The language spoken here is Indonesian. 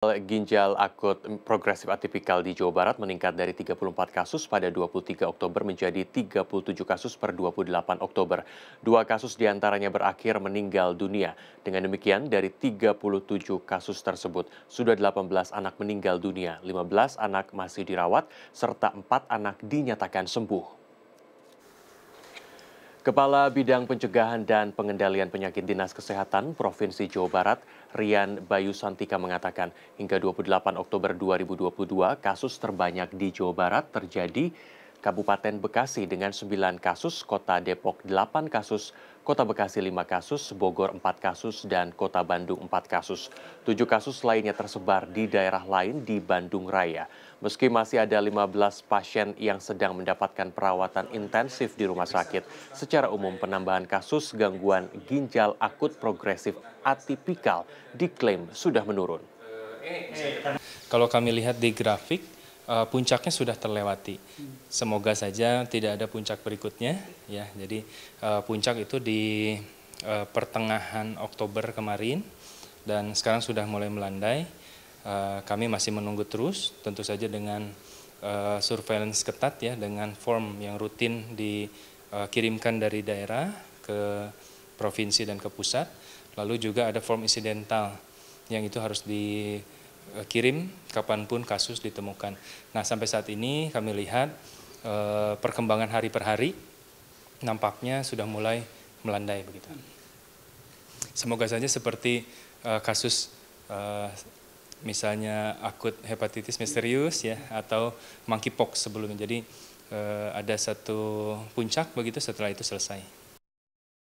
Ginjal akut progresif atipikal di Jawa Barat meningkat dari 34 kasus pada 23 Oktober menjadi 37 kasus per 28 Oktober. Dua kasus diantaranya berakhir meninggal dunia. Dengan demikian, dari 37 kasus tersebut, sudah 18 anak meninggal dunia, 15 anak masih dirawat, serta 4 anak dinyatakan sembuh. Kepala Bidang Pencegahan dan Pengendalian Penyakit Dinas Kesehatan Provinsi Jawa Barat, Rian Bayu Santika mengatakan, hingga 28 Oktober 2022, kasus terbanyak di Jawa Barat terjadi Kabupaten Bekasi dengan 9 kasus, Kota Depok 8 kasus, Kota Bekasi 5 kasus, Bogor 4 kasus, dan Kota Bandung 4 kasus. 7 kasus lainnya tersebar di daerah lain di Bandung Raya. Meski masih ada 15 pasien yang sedang mendapatkan perawatan intensif di rumah sakit, secara umum penambahan kasus gangguan ginjal akut progresif atipikal diklaim sudah menurun. Kalau kami lihat di grafik, uh, puncaknya sudah terlewati. Semoga saja tidak ada puncak berikutnya ya. Jadi uh, puncak itu di uh, pertengahan Oktober kemarin dan sekarang sudah mulai melandai. Uh, kami masih menunggu terus tentu saja dengan uh, surveillance ketat ya dengan form yang rutin dikirimkan uh, dari daerah ke provinsi dan ke pusat. Lalu juga ada form insidental yang itu harus di Eh, kirim kapanpun kasus ditemukan. Nah sampai saat ini kami lihat eh, perkembangan hari per hari nampaknya sudah mulai melandai begitu. Semoga saja seperti eh, kasus misalnya akut hepatitis misterius ya atau monkeypox sebelumnya. Jadi ada satu puncak begitu setelah itu selesai.